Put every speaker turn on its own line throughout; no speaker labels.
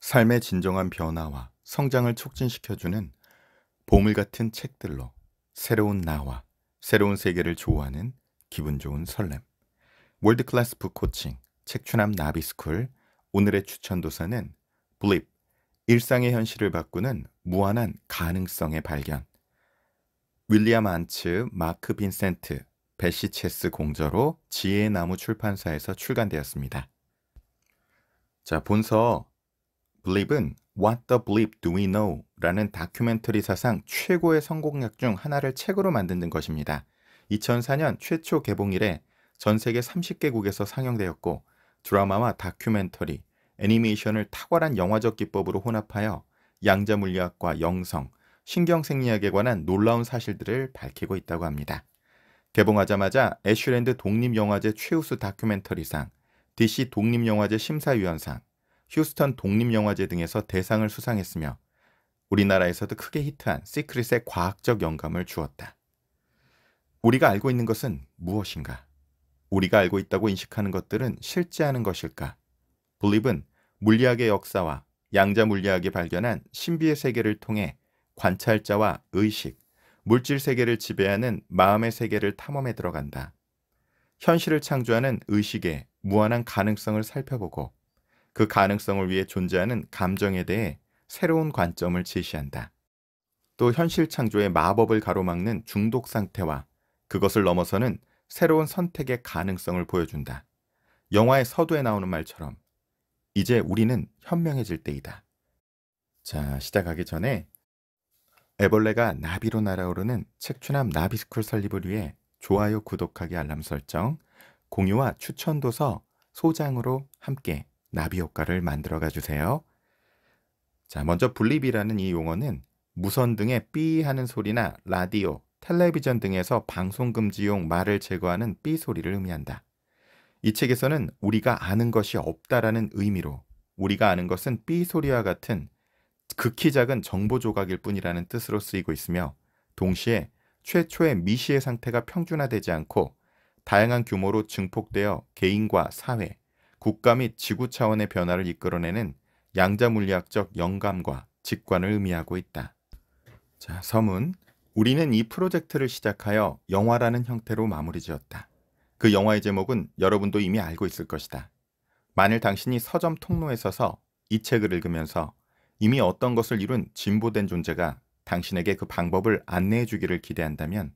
삶의 진정한 변화와 성장을 촉진시켜주는 보물 같은 책들로 새로운 나와 새로운 세계를 좋아하는 기분 좋은 설렘. 월드클래스 북코칭, 책추남 나비스쿨, 오늘의 추천도서는 블립, 일상의 현실을 바꾸는 무한한 가능성의 발견. 윌리엄 안츠, 마크 빈센트, 베시 체스 공저로 지혜의 나무 출판사에서 출간되었습니다. 자, 본서 Bleep은 What the Bleep Do We Know 라는 다큐멘터리 사상 최고의 성공작 중 하나를 책으로 만드는 것입니다. 2004년 최초 개봉 일에전 세계 30개국에서 상영되었고 드라마와 다큐멘터리, 애니메이션을 탁월한 영화적 기법으로 혼합하여 양자 물리학과 영성, 신경 생리학에 관한 놀라운 사실들을 밝히고 있다고 합니다. 개봉하자마자 애슐랜드 독립영화제 최우수 다큐멘터리상, DC 독립영화제 심사위원상, 휴스턴 독립영화제 등에서 대상을 수상했으며 우리나라에서도 크게 히트한 시크릿의 과학적 영감을 주었다. 우리가 알고 있는 것은 무엇인가? 우리가 알고 있다고 인식하는 것들은 실제하는 것일까? 블립은 물리학의 역사와 양자 물리학이 발견한 신비의 세계를 통해 관찰자와 의식, 물질 세계를 지배하는 마음의 세계를 탐험에 들어간다. 현실을 창조하는 의식의 무한한 가능성을 살펴보고 그 가능성을 위해 존재하는 감정에 대해 새로운 관점을 제시한다. 또 현실 창조의 마법을 가로막는 중독 상태와 그것을 넘어서는 새로운 선택의 가능성을 보여준다. 영화의 서두에 나오는 말처럼 이제 우리는 현명해질 때이다. 자, 시작하기 전에 애벌레가 나비로 날아오르는 책추남 나비스쿨 설립을 위해 좋아요, 구독하기, 알람 설정, 공유와 추천 도서 소장으로 함께 나비 효과를 만들어가 주세요. 자, 먼저 블립이라는이 용어는 무선 등의 삐 하는 소리나 라디오, 텔레비전 등에서 방송 금지용 말을 제거하는 삐 소리를 의미한다. 이 책에서는 우리가 아는 것이 없다라는 의미로 우리가 아는 것은 삐 소리와 같은 극히 작은 정보 조각일 뿐이라는 뜻으로 쓰이고 있으며 동시에 최초의 미시의 상태가 평준화되지 않고 다양한 규모로 증폭되어 개인과 사회, 국가 및 지구 차원의 변화를 이끌어내는 양자 물리학적 영감과 직관을 의미하고 있다. 자, 서문. 우리는 이 프로젝트를 시작하여 영화라는 형태로 마무리 지었다. 그 영화의 제목은 여러분도 이미 알고 있을 것이다. 만일 당신이 서점 통로에 서서 이 책을 읽으면서 이미 어떤 것을 이룬 진보된 존재가 당신에게 그 방법을 안내해 주기를 기대한다면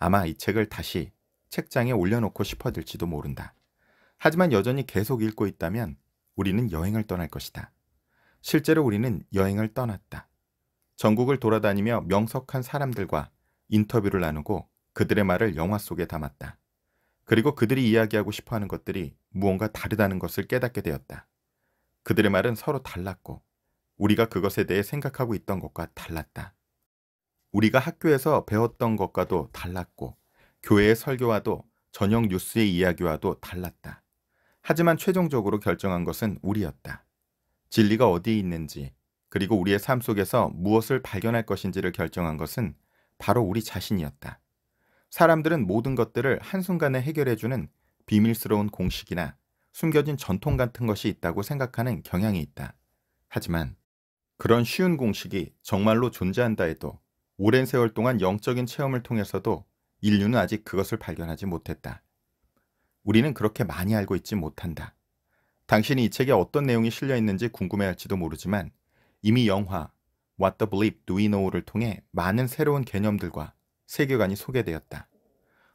아마 이 책을 다시 책장에 올려놓고 싶어질지도 모른다. 하지만 여전히 계속 읽고 있다면 우리는 여행을 떠날 것이다. 실제로 우리는 여행을 떠났다. 전국을 돌아다니며 명석한 사람들과 인터뷰를 나누고 그들의 말을 영화 속에 담았다. 그리고 그들이 이야기하고 싶어 하는 것들이 무언가 다르다는 것을 깨닫게 되었다. 그들의 말은 서로 달랐고, 우리가 그것에 대해 생각하고 있던 것과 달랐다. 우리가 학교에서 배웠던 것과도 달랐고, 교회의 설교와도 저녁 뉴스의 이야기와도 달랐다. 하지만 최종적으로 결정한 것은 우리였다. 진리가 어디에 있는지 그리고 우리의 삶 속에서 무엇을 발견할 것인지를 결정한 것은 바로 우리 자신이었다. 사람들은 모든 것들을 한순간에 해결해주는 비밀스러운 공식이나 숨겨진 전통 같은 것이 있다고 생각하는 경향이 있다. 하지만 그런 쉬운 공식이 정말로 존재한다 해도 오랜 세월 동안 영적인 체험을 통해서도 인류는 아직 그것을 발견하지 못했다. 우리는 그렇게 많이 알고 있지 못한다. 당신이 이 책에 어떤 내용이 실려 있는지 궁금해할지도 모르지만 이미 영화 What the Bleep Do We Know를 통해 많은 새로운 개념들과 세계관이 소개되었다.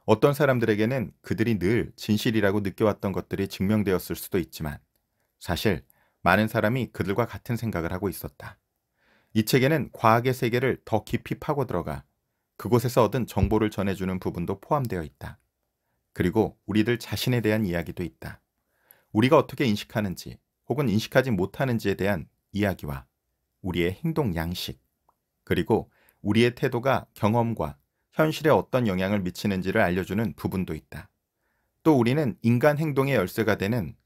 어떤 사람들에게는 그들이 늘 진실이라고 느껴왔던 것들이 증명되었을 수도 있지만 사실 많은 사람이 그들과 같은 생각을 하고 있었다. 이 책에는 과학의 세계를 더 깊이 파고 들어가 그곳에서 얻은 정보를 전해주는 부분도 포함되어 있다. 그리고 우리들 자신에 대한 이야기도 있다. 우리가 어떻게 인식하는지 혹은 인식하지 못하는지에 대한 이야기와 우리의 행동 양식, 그리고 우리의 태도가 경험과 현실에 어떤 영향을 미치는지를 알려주는 부분도 있다. 또 우리는 인간 행동의 열쇠가 되는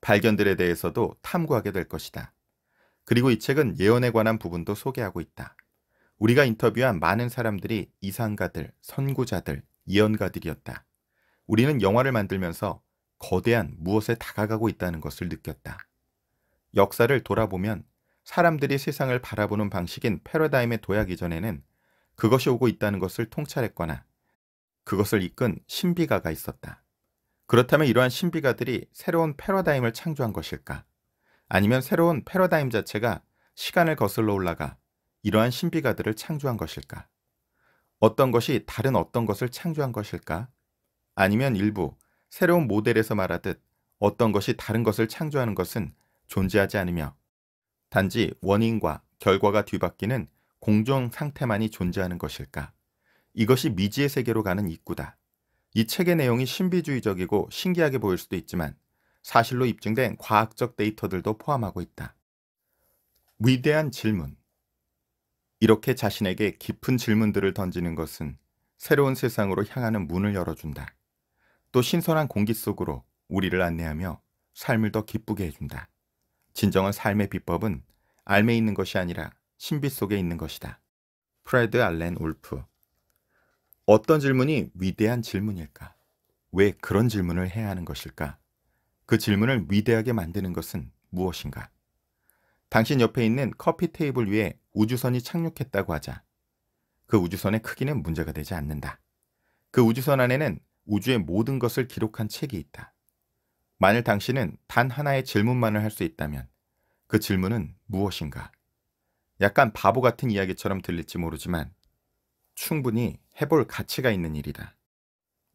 발견들에 대해서도 탐구하게 될 것이다. 그리고 이 책은 예언에 관한 부분도 소개하고 있다. 우리가 인터뷰한 많은 사람들이 이상가들, 선구자들, 예언가들이었다. 우리는 영화를 만들면서 거대한 무엇에 다가가고 있다는 것을 느꼈다. 역사를 돌아보면 사람들이 세상을 바라보는 방식인 패러다임의 도약 이전에는 그것이 오고 있다는 것을 통찰했거나 그것을 이끈 신비가가 있었다. 그렇다면 이러한 신비가들이 새로운 패러다임을 창조한 것일까? 아니면 새로운 패러다임 자체가 시간을 거슬러 올라가 이러한 신비가들을 창조한 것일까? 어떤 것이 다른 어떤 것을 창조한 것일까? 아니면 일부 새로운 모델에서 말하듯 어떤 것이 다른 것을 창조하는 것은 존재하지 않으며 단지 원인과 결과가 뒤바뀌는 공정 상태만이 존재하는 것일까? 이것이 미지의 세계로 가는 입구다. 이 책의 내용이 신비주의적이고 신기하게 보일 수도 있지만 사실로 입증된 과학적 데이터들도 포함하고 있다. 위대한 질문 이렇게 자신에게 깊은 질문들을 던지는 것은 새로운 세상으로 향하는 문을 열어준다. 또 신선한 공기 속으로 우리를 안내하며 삶을 더 기쁘게 해준다. 진정한 삶의 비법은 알매 있는 것이 아니라 신비 속에 있는 것이다. 프레드 알렌 울프 어떤 질문이 위대한 질문일까? 왜 그런 질문을 해야 하는 것일까? 그 질문을 위대하게 만드는 것은 무엇인가? 당신 옆에 있는 커피 테이블 위에 우주선이 착륙했다고 하자. 그 우주선의 크기는 문제가 되지 않는다. 그 우주선 안에는 우주의 모든 것을 기록한 책이 있다. 만일 당신은 단 하나의 질문만을 할 수 있다면 그 질문은 무엇인가? 약간 바보 같은 이야기처럼 들릴지 모르지만 충분히 해볼 가치가 있는 일이다.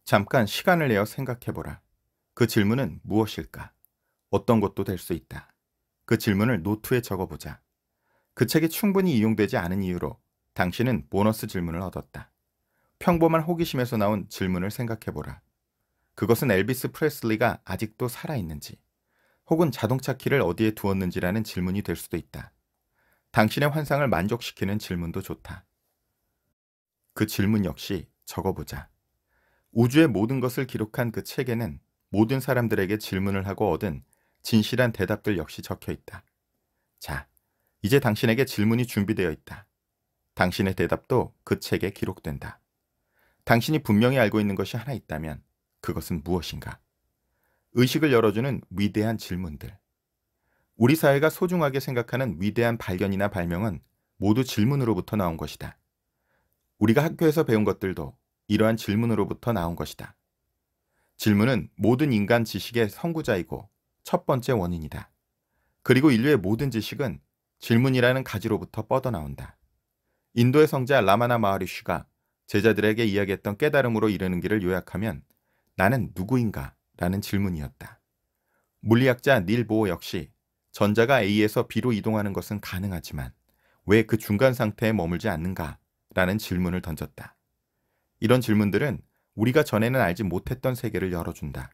잠깐 시간을 내어 생각해보라. 그 질문은 무엇일까? 어떤 것도 될 수 있다. 그 질문을 노트에 적어보자. 그 책이 충분히 이용되지 않은 이유로 당신은 보너스 질문을 얻었다. 평범한 호기심에서 나온 질문을 생각해보라. 그것은 엘비스 프레슬리가 아직도 살아있는지, 혹은 자동차 키를 어디에 두었는지라는 질문이 될 수도 있다. 당신의 환상을 만족시키는 질문도 좋다. 그 질문 역시 적어보자. 우주의 모든 것을 기록한 그 책에는 모든 사람들에게 질문을 하고 얻은 진실한 대답들 역시 적혀 있다. 자, 이제 당신에게 질문이 준비되어 있다. 당신의 대답도 그 책에 기록된다. 당신이 분명히 알고 있는 것이 하나 있다면 그것은 무엇인가? 의식을 열어주는 위대한 질문들. 우리 사회가 소중하게 생각하는 위대한 발견이나 발명은 모두 질문으로부터 나온 것이다. 우리가 학교에서 배운 것들도 이러한 질문으로부터 나온 것이다. 질문은 모든 인간 지식의 선구자이고 첫 번째 원인이다. 그리고 인류의 모든 지식은 질문이라는 가지로부터 뻗어나온다. 인도의 성자 라마나 마하리슈가 제자들에게 이야기했던 깨달음으로 이르는 길을 요약하면 나는 누구인가? 라는 질문이었다. 물리학자 닐 보어 역시 전자가 A에서 B로 이동하는 것은 가능하지만 왜 그 중간 상태에 머물지 않는가? 라는 질문을 던졌다. 이런 질문들은 우리가 전에는 알지 못했던 세계를 열어준다.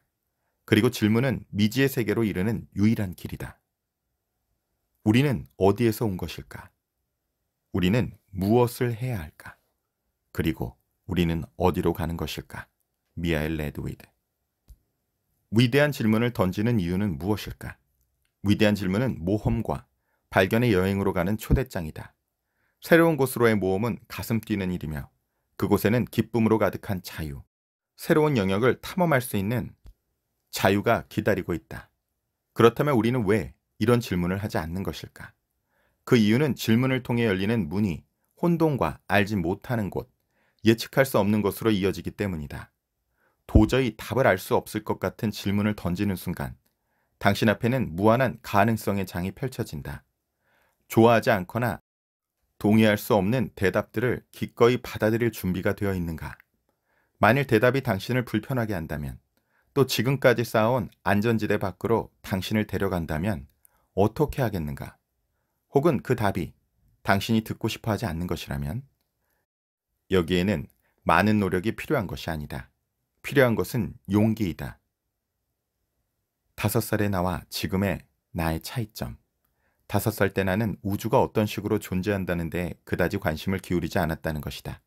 그리고 질문은 미지의 세계로 이르는 유일한 길이다. 우리는 어디에서 온 것일까? 우리는 무엇을 해야 할까? 그리고 우리는 어디로 가는 것일까? 미하엘 레드위드. 위대한 질문을 던지는 이유는 무엇일까? 위대한 질문은 모험과 발견의 여행으로 가는 초대장이다. 새로운 곳으로의 모험은 가슴 뛰는 일이며 그곳에는 기쁨으로 가득한 자유, 새로운 영역을 탐험할 수 있는 자유가 기다리고 있다. 그렇다면 우리는 왜 이런 질문을 하지 않는 것일까? 그 이유는 질문을 통해 열리는 문이 혼돈과 알지 못하는 곳, 예측할 수 없는 것으로 이어지기 때문이다. 도저히 답을 알 수 없을 것 같은 질문을 던지는 순간 당신 앞에는 무한한 가능성의 장이 펼쳐진다. 좋아하지 않거나 동의할 수 없는 대답들을 기꺼이 받아들일 준비가 되어 있는가? 만일 대답이 당신을 불편하게 한다면 또 지금까지 쌓아온 안전지대 밖으로 당신을 데려간다면 어떻게 하겠는가? 혹은 그 답이 당신이 듣고 싶어 하지 않는 것이라면? 여기에는 많은 노력이 필요한 것이 아니다. 필요한 것은 용기이다. 다섯 살에 나와 지금의 나의 차이점. 다섯 살 때 나는 우주가 어떤 식으로 존재한다는데 그다지 관심을 기울이지 않았다는 것이다.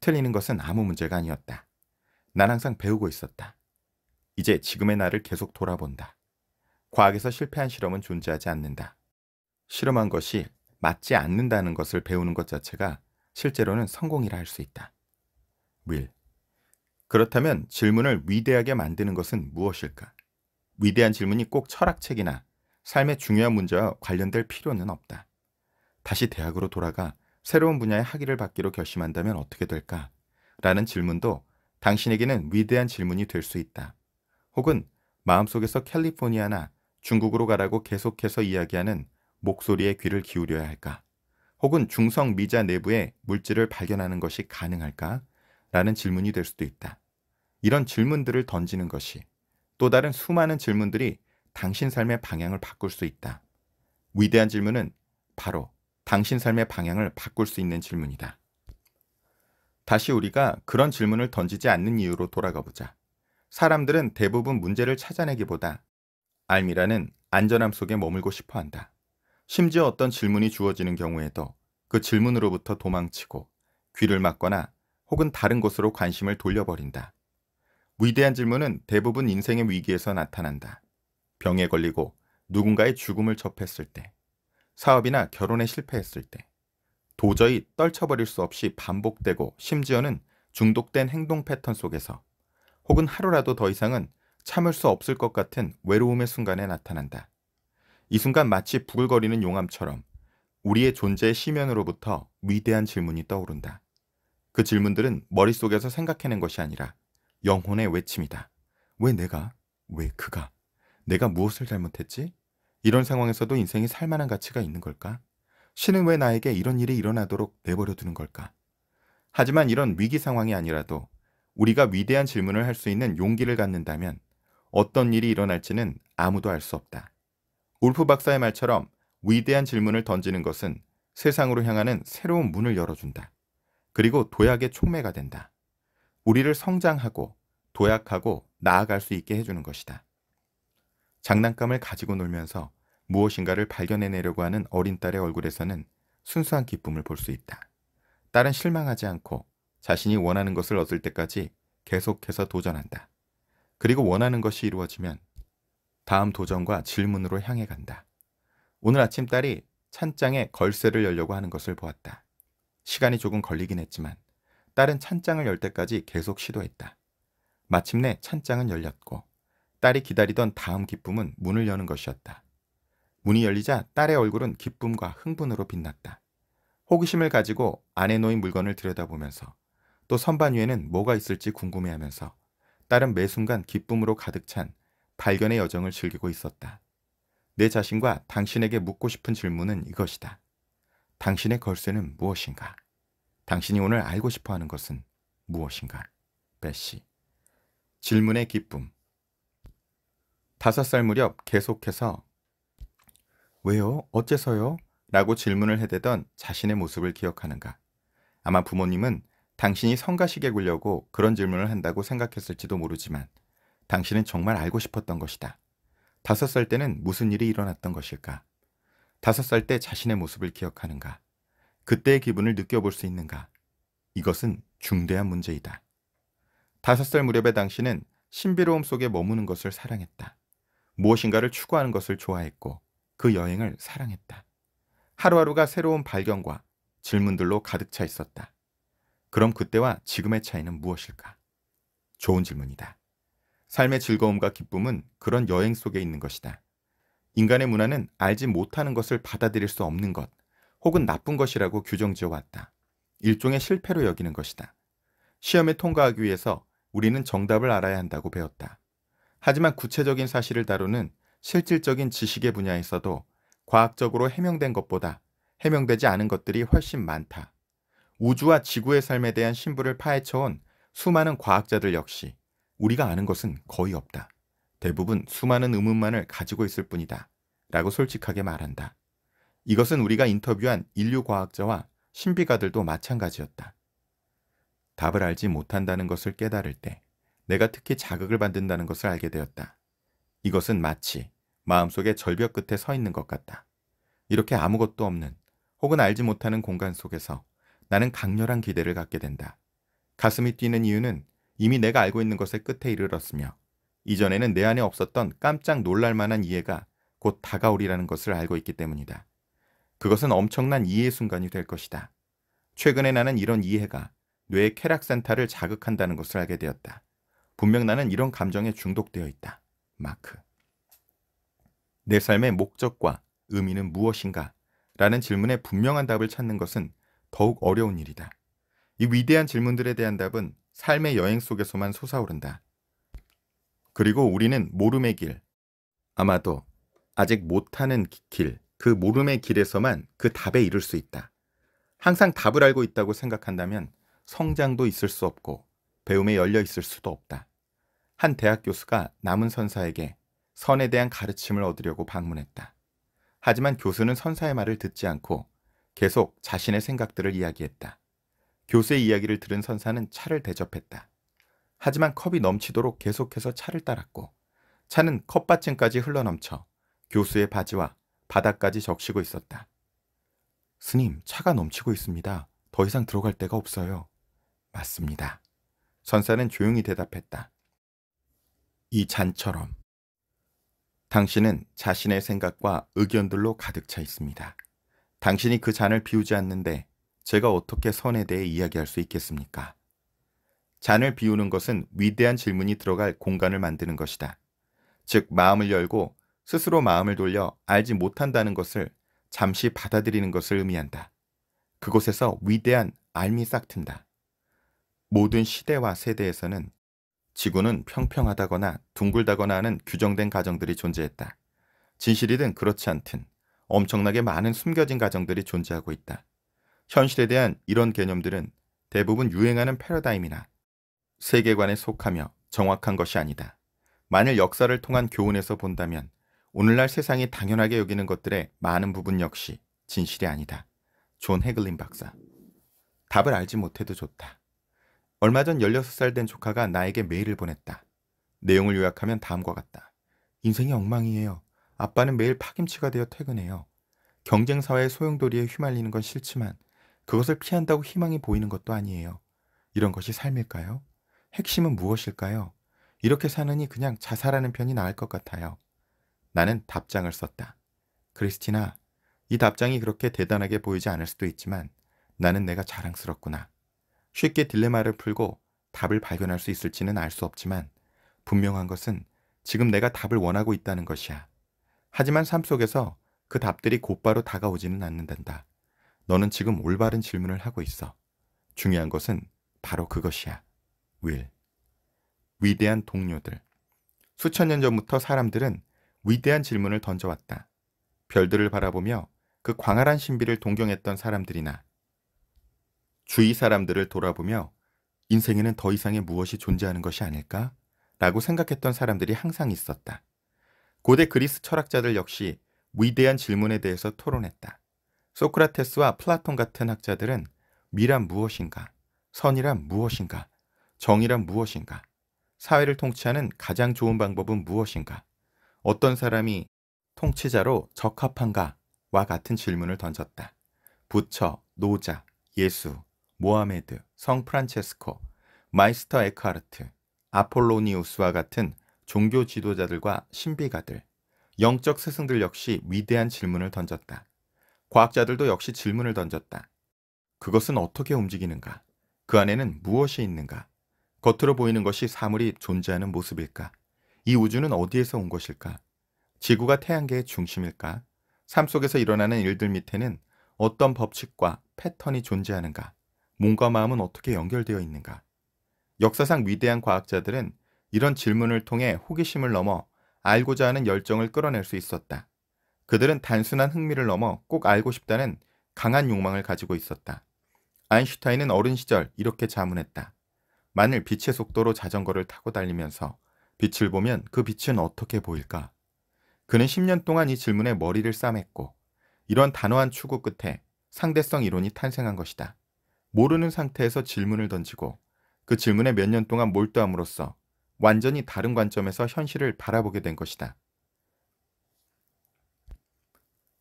틀리는 것은 아무 문제가 아니었다. 난 항상 배우고 있었다. 이제 지금의 나를 계속 돌아본다. 과학에서 실패한 실험은 존재하지 않는다. 실험한 것이 맞지 않는다는 것을 배우는 것 자체가 실제로는 성공이라 할 수 있다. 윌. 그렇다면 질문을 위대하게 만드는 것은 무엇일까? 위대한 질문이 꼭 철학책이나 삶의 중요한 문제와 관련될 필요는 없다. 다시 대학으로 돌아가 새로운 분야의 학위를 받기로 결심한다면 어떻게 될까? 라는 질문도 당신에게는 위대한 질문이 될 수 있다. 혹은 마음속에서 캘리포니아나 중국으로 가라고 계속해서 이야기하는 목소리에 귀를 기울여야 할까? 혹은 중성 미자 내부에 물질을 발견하는 것이 가능할까? 라는 질문이 될 수도 있다. 이런 질문들을 던지는 것이 또 다른 수많은 질문들이 당신 삶의 방향을 바꿀 수 있다. 위대한 질문은 바로 당신 삶의 방향을 바꿀 수 있는 질문이다. 다시 우리가 그런 질문을 던지지 않는 이유로 돌아가 보자. 사람들은 대부분 문제를 찾아내기보다 알미라는 안전함 속에 머물고 싶어 한다. 심지어 어떤 질문이 주어지는 경우에도 그 질문으로부터 도망치고 귀를 막거나 혹은 다른 곳으로 관심을 돌려버린다. 위대한 질문은 대부분 인생의 위기에서 나타난다. 병에 걸리고 누군가의 죽음을 접했을 때, 사업이나 결혼에 실패했을 때, 도저히 떨쳐버릴 수 없이 반복되고 심지어는 중독된 행동 패턴 속에서 혹은 하루라도 더 이상은 참을 수 없을 것 같은 외로움의 순간에 나타난다. 이 순간 마치 부글거리는 용암처럼 우리의 존재의 심연으로부터 위대한 질문이 떠오른다. 그 질문들은 머릿속에서 생각해낸 것이 아니라 영혼의 외침이다. 왜 내가? 왜 그가? 내가 무엇을 잘못했지? 이런 상황에서도 인생이 살만한 가치가 있는 걸까? 신은 왜 나에게 이런 일이 일어나도록 내버려 두는 걸까? 하지만 이런 위기 상황이 아니라도 우리가 위대한 질문을 할 수 있는 용기를 갖는다면 어떤 일이 일어날지는 아무도 알 수 없다. 울프 박사의 말처럼 위대한 질문을 던지는 것은 세상으로 향하는 새로운 문을 열어준다. 그리고 도약의 촉매가 된다. 우리를 성장하고 도약하고 나아갈 수 있게 해주는 것이다. 장난감을 가지고 놀면서 무엇인가를 발견해내려고 하는 어린 딸의 얼굴에서는 순수한 기쁨을 볼 수 있다. 딸은 실망하지 않고 자신이 원하는 것을 얻을 때까지 계속해서 도전한다. 그리고 원하는 것이 이루어지면 다음 도전과 질문으로 향해 간다. 오늘 아침 딸이 찬장에 걸쇠를 열려고 하는 것을 보았다. 시간이 조금 걸리긴 했지만 딸은 찬장을 열 때까지 계속 시도했다. 마침내 찬장은 열렸고 딸이 기다리던 다음 기쁨은 문을 여는 것이었다. 문이 열리자 딸의 얼굴은 기쁨과 흥분으로 빛났다. 호기심을 가지고 안에 놓인 물건을 들여다보면서 또 선반 위에는 뭐가 있을지 궁금해하면서 딸은 매 순간 기쁨으로 가득 찬 발견의 여정을 즐기고 있었다. 내 자신과 당신에게 묻고 싶은 질문은 이것이다. 당신의 걸쇠는 무엇인가? 당신이 오늘 알고 싶어 하는 것은 무엇인가? 베시. 질문의 기쁨. 다섯 살 무렵 계속해서 왜요? 어째서요? 라고 질문을 해대던 자신의 모습을 기억하는가. 아마 부모님은 당신이 성가시게 굴려고 그런 질문을 한다고 생각했을지도 모르지만 당신은 정말 알고 싶었던 것이다. 다섯 살 때는 무슨 일이 일어났던 것일까? 다섯 살 때 자신의 모습을 기억하는가? 그때의 기분을 느껴볼 수 있는가? 이것은 중대한 문제이다. 다섯 살 무렵의 당신은 신비로움 속에 머무는 것을 사랑했다. 무엇인가를 추구하는 것을 좋아했고 그 여행을 사랑했다. 하루하루가 새로운 발견과 질문들로 가득 차 있었다. 그럼 그때와 지금의 차이는 무엇일까? 좋은 질문이다. 삶의 즐거움과 기쁨은 그런 여행 속에 있는 것이다. 인간의 문화는 알지 못하는 것을 받아들일 수 없는 것, 혹은 나쁜 것이라고 규정지어 왔다. 일종의 실패로 여기는 것이다. 시험에 통과하기 위해서 우리는 정답을 알아야 한다고 배웠다. 하지만 구체적인 사실을 다루는 실질적인 지식의 분야에서도 과학적으로 해명된 것보다 해명되지 않은 것들이 훨씬 많다. 우주와 지구의 삶에 대한 신부를 파헤쳐온 수많은 과학자들 역시 우리가 아는 것은 거의 없다. 대부분 수많은 의문만을 가지고 있을 뿐이다. 라고 솔직하게 말한다. 이것은 우리가 인터뷰한 인류 과학자와 신비가들도 마찬가지였다. 답을 알지 못한다는 것을 깨달을 때 내가 특히 자극을 받는다는 것을 알게 되었다. 이것은 마치 마음속의 절벽 끝에 서 있는 것 같다. 이렇게 아무것도 없는 혹은 알지 못하는 공간 속에서 나는 강렬한 기대를 갖게 된다. 가슴이 뛰는 이유는 이미 내가 알고 있는 것의 끝에 이르렀으며 이전에는 내 안에 없었던 깜짝 놀랄 만한 이해가 곧 다가오리라는 것을 알고 있기 때문이다. 그것은 엄청난 이해 의 순간이 될 것이다. 최근에 나는 이런 이해가 뇌의 쾌락센터를 자극한다는 것을 알게 되었다. 분명 나는 이런 감정에 중독되어 있다. 마크. 내 삶의 목적과 의미는 무엇인가? 라는 질문에 분명한 답을 찾는 것은 더욱 어려운 일이다. 이 위대한 질문들에 대한 답은 삶의 여행 속에서만 솟아오른다. 그리고 우리는 모름의 길, 아마도 아직 못하는 길, 그 모름의 길에서만 그 답에 이를 수 있다. 항상 답을 알고 있다고 생각한다면 성장도 있을 수 없고 배움에 열려 있을 수도 없다. 한 대학 교수가 남은 선사에게 선에 대한 가르침을 얻으려고 방문했다. 하지만 교수는 선사의 말을 듣지 않고 계속 자신의 생각들을 이야기했다. 교수의 이야기를 들은 선사는 차를 대접했다. 하지만 컵이 넘치도록 계속해서 차를 따랐고 차는 컵받침까지 흘러넘쳐 교수의 바지와 바닥까지 적시고 있었다. 스님, 차가 넘치고 있습니다. 더 이상 들어갈 데가 없어요. 맞습니다. 선사는 조용히 대답했다. 이 잔처럼 당신은 자신의 생각과 의견들로 가득 차 있습니다. 당신이 그 잔을 비우지 않는데 제가 어떻게 선에 대해 이야기할 수 있겠습니까? 잔을 비우는 것은 위대한 질문이 들어갈 공간을 만드는 것이다. 즉, 마음을 열고 스스로 마음을 돌려 알지 못한다는 것을 잠시 받아들이는 것을 의미한다. 그곳에서 위대한 알미 싹 튼다. 모든 시대와 세대에서는 지구는 평평하다거나 둥글다거나 하는 규정된 가정들이 존재했다. 진실이든 그렇지 않든 엄청나게 많은 숨겨진 가정들이 존재하고 있다. 현실에 대한 이런 개념들은 대부분 유행하는 패러다임이나 세계관에 속하며 정확한 것이 아니다. 만일 역사를 통한 교훈에서 본다면 오늘날 세상이 당연하게 여기는 것들의 많은 부분 역시 진실이 아니다. 존 해글린 박사. 답을 알지 못해도 좋다. 얼마 전 16살 된 조카가 나에게 메일을 보냈다. 내용을 요약하면 다음과 같다. 인생이 엉망이에요. 아빠는 매일 파김치가 되어 퇴근해요. 경쟁사회의 소용돌이에 휘말리는 건 싫지만 그것을 피한다고 희망이 보이는 것도 아니에요. 이런 것이 삶일까요? 핵심은 무엇일까요? 이렇게 사느니 그냥 자살하는 편이 나을 것 같아요. 나는 답장을 썼다. 크리스티나, 이 답장이 그렇게 대단하게 보이지 않을 수도 있지만 나는 내가 자랑스럽구나. 쉽게 딜레마를 풀고 답을 발견할 수 있을지는 알 수 없지만 분명한 것은 지금 내가 답을 원하고 있다는 것이야. 하지만 삶 속에서 그 답들이 곧바로 다가오지는 않는단다. 너는 지금 올바른 질문을 하고 있어. 중요한 것은 바로 그것이야. 윌. 위대한 동료들. 수천 년 전부터 사람들은 위대한 질문을 던져왔다. 별들을 바라보며 그 광활한 신비를 동경했던 사람들이나 주위 사람들을 돌아보며 인생에는 더 이상의 무엇이 존재하는 것이 아닐까? 라고 생각했던 사람들이 항상 있었다. 고대 그리스 철학자들 역시 위대한 질문에 대해서 토론했다. 소크라테스와 플라톤 같은 학자들은 미란 무엇인가, 선이란 무엇인가, 정이란 무엇인가, 사회를 통치하는 가장 좋은 방법은 무엇인가, 어떤 사람이 통치자로 적합한가와 같은 질문을 던졌다. 부처, 노자, 예수, 모하메드, 성 프란체스코, 마이스터 에카르트, 아폴로니우스와 같은 종교 지도자들과 신비가들, 영적 스승들 역시 위대한 질문을 던졌다. 과학자들도 역시 질문을 던졌다. 그것은 어떻게 움직이는가? 그 안에는 무엇이 있는가? 겉으로 보이는 것이 사물이 존재하는 모습일까? 이 우주는 어디에서 온 것일까? 지구가 태양계의 중심일까? 삶 속에서 일어나는 일들 밑에는 어떤 법칙과 패턴이 존재하는가? 몸과 마음은 어떻게 연결되어 있는가? 역사상 위대한 과학자들은 이런 질문을 통해 호기심을 넘어 알고자 하는 열정을 끌어낼 수 있었다. 그들은 단순한 흥미를 넘어 꼭 알고 싶다는 강한 욕망을 가지고 있었다. 아인슈타인은 어린 시절 이렇게 자문했다. 만일 빛의 속도로 자전거를 타고 달리면서 빛을 보면 그 빛은 어떻게 보일까? 그는 10년 동안 이 질문에 머리를 싸맸고 이런 단호한 추구 끝에 상대성 이론이 탄생한 것이다. 모르는 상태에서 질문을 던지고 그 질문에 몇 년 동안 몰두함으로써 완전히 다른 관점에서 현실을 바라보게 된 것이다.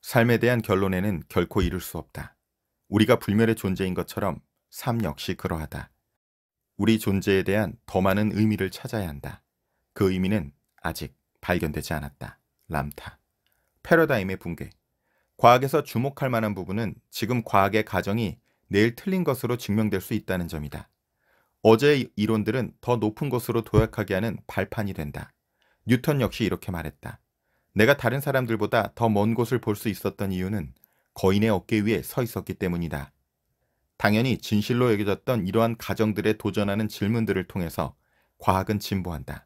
삶에 대한 결론에는 결코 이룰 수 없다. 우리가 불멸의 존재인 것처럼 삶 역시 그러하다. 우리 존재에 대한 더 많은 의미를 찾아야 한다. 그 의미는 아직 발견되지 않았다. 람타. 패러다임의 붕괴. 과학에서 주목할 만한 부분은 지금 과학의 가정이 내일 틀린 것으로 증명될 수 있다는 점이다. 어제의 이론들은 더 높은 것으로 도약하게 하는 발판이 된다. 뉴턴 역시 이렇게 말했다. 내가 다른 사람들보다 더 먼 곳을 볼 수 있었던 이유는 거인의 어깨 위에 서 있었기 때문이다. 당연히 진실로 여겨졌던 이러한 가정들에 도전하는 질문들을 통해서 과학은 진보한다.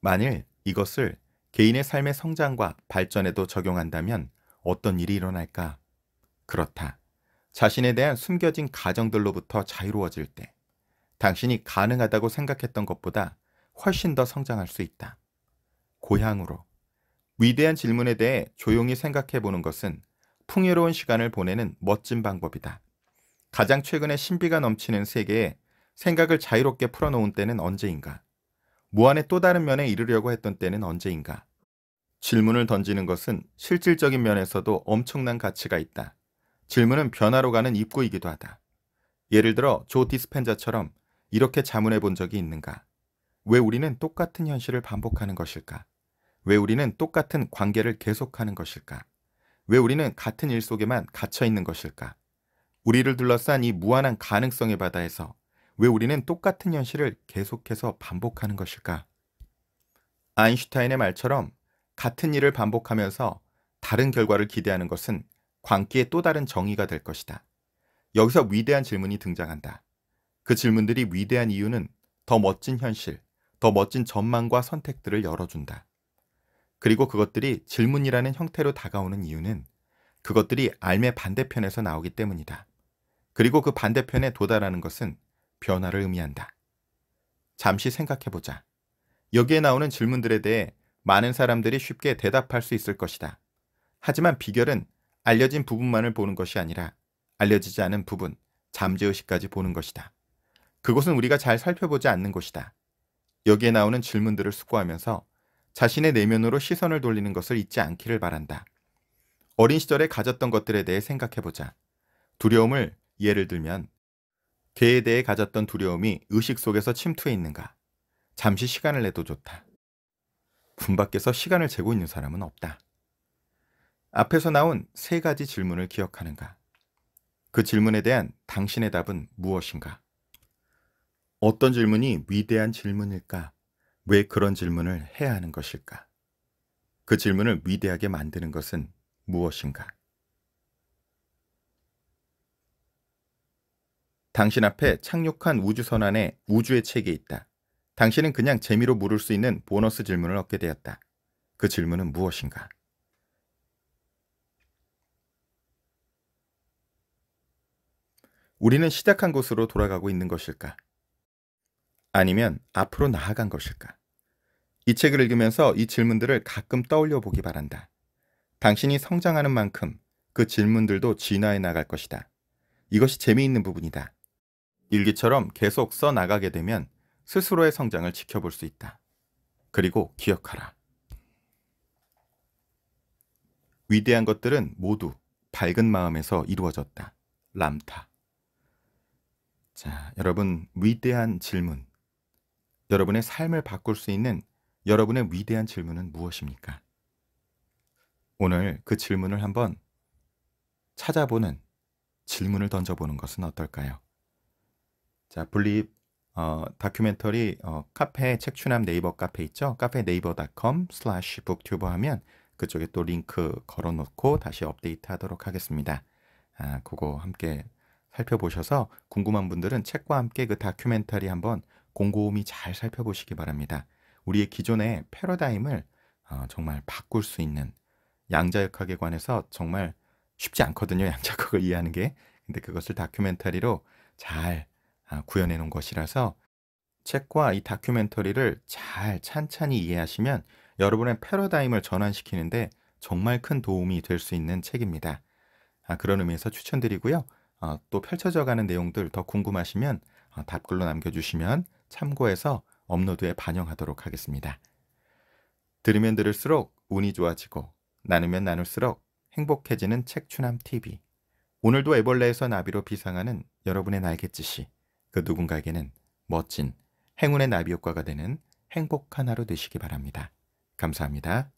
만일 이것을 개인의 삶의 성장과 발전에도 적용한다면 어떤 일이 일어날까? 그렇다. 자신에 대한 숨겨진 가정들로부터 자유로워질 때 당신이 가능하다고 생각했던 것보다 훨씬 더 성장할 수 있다. 고향으로, 위대한 질문에 대해 조용히 생각해 보는 것은 풍요로운 시간을 보내는 멋진 방법이다. 가장 최근에 신비가 넘치는 세계에 생각을 자유롭게 풀어놓은 때는 언제인가? 무한의 또 다른 면에 이르려고 했던 때는 언제인가? 질문을 던지는 것은 실질적인 면에서도 엄청난 가치가 있다. 질문은 변화로 가는 입구이기도 하다. 예를 들어 조 디스펜자처럼 이렇게 자문해 본 적이 있는가? 왜 우리는 똑같은 현실을 반복하는 것일까? 왜 우리는 똑같은 관계를 계속하는 것일까? 왜 우리는 같은 일 속에만 갇혀 있는 것일까? 우리를 둘러싼 이 무한한 가능성의 바다에서 왜 우리는 똑같은 현실을 계속해서 반복하는 것일까? 아인슈타인의 말처럼 같은 일을 반복하면서 다른 결과를 기대하는 것은 광기의 또 다른 정의가 될 것이다. 여기서 위대한 질문이 등장한다. 그 질문들이 위대한 이유는 더 멋진 현실, 더 멋진 전망과 선택들을 열어준다. 그리고 그것들이 질문이라는 형태로 다가오는 이유는 그것들이 알의 반대편에서 나오기 때문이다. 그리고 그 반대편에 도달하는 것은 변화를 의미한다. 잠시 생각해보자. 여기에 나오는 질문들에 대해 많은 사람들이 쉽게 대답할 수 있을 것이다. 하지만 비결은 알려진 부분만을 보는 것이 아니라 알려지지 않은 부분, 잠재의식까지 보는 것이다. 그것은 우리가 잘 살펴보지 않는 것이다. 여기에 나오는 질문들을 숙고하면서 자신의 내면으로 시선을 돌리는 것을 잊지 않기를 바란다. 어린 시절에 가졌던 것들에 대해 생각해보자. 두려움을 예를 들면 개에 대해 가졌던 두려움이 의식 속에서 침투해 있는가. 잠시 시간을 내도 좋다. 분 밖에서 시간을 재고 있는 사람은 없다. 앞에서 나온 세 가지 질문을 기억하는가? 그 질문에 대한 당신의 답은 무엇인가? 어떤 질문이 위대한 질문일까? 왜 그런 질문을 해야 하는 것일까? 그 질문을 위대하게 만드는 것은 무엇인가? 당신 앞에 착륙한 우주선 안에 우주의 책이 있다. 당신은 그냥 재미로 물을 수 있는 보너스 질문을 얻게 되었다. 그 질문은 무엇인가? 우리는 시작한 곳으로 돌아가고 있는 것일까? 아니면 앞으로 나아간 것일까? 이 책을 읽으면서 이 질문들을 가끔 떠올려 보기 바란다. 당신이 성장하는 만큼 그 질문들도 진화해 나갈 것이다. 이것이 재미있는 부분이다. 일기처럼 계속 써 나가게 되면 스스로의 성장을 지켜볼 수 있다. 그리고 기억하라. 위대한 것들은 모두 밝은 마음에서 이루어졌다. 람타. 자, 여러분, 위대한 질문. 여러분의 삶을 바꿀 수 있는 여러분의 위대한 질문은 무엇입니까? 오늘 그 질문을 한번 찾아보는 질문을 던져보는 것은 어떨까요? 자, 분립 어, 다큐멘터리 어, 카페 책추남 네이버 카페 있죠? 카페 네이버닷컴 슬래시 북튜버 하면 그쪽에 또 링크 걸어놓고 다시 업데이트 하도록 하겠습니다. 아, 그거 함께 살펴보셔서 궁금한 분들은 책과 함께 그 다큐멘터리 한번 곰곰이 잘 살펴보시기 바랍니다. 우리의 기존의 패러다임을 어, 정말 바꿀 수 있는 양자역학에 관해서 정말 쉽지 않거든요. 양자역학을 이해하는 게. 근데 그것을 다큐멘터리로 잘 아, 구현해 놓은 것이라서 책과 이 다큐멘터리를 잘 찬찬히 이해하시면 여러분의 패러다임을 전환시키는데 정말 큰 도움이 될 수 있는 책입니다. 아, 그런 의미에서 추천드리고요. 아, 또 펼쳐져 가는 내용들 더 궁금하시면 아, 답글로 남겨주시면 참고해서 업로드에 반영하도록 하겠습니다. 들으면 들을수록 운이 좋아지고 나누면 나눌수록 행복해지는 책추남 TV. 오늘도 애벌레에서 나비로 비상하는 여러분의 날갯짓이 그 누군가에게는 멋진 행운의 나비 효과가 되는 행복한 하루 되시기 바랍니다. 감사합니다.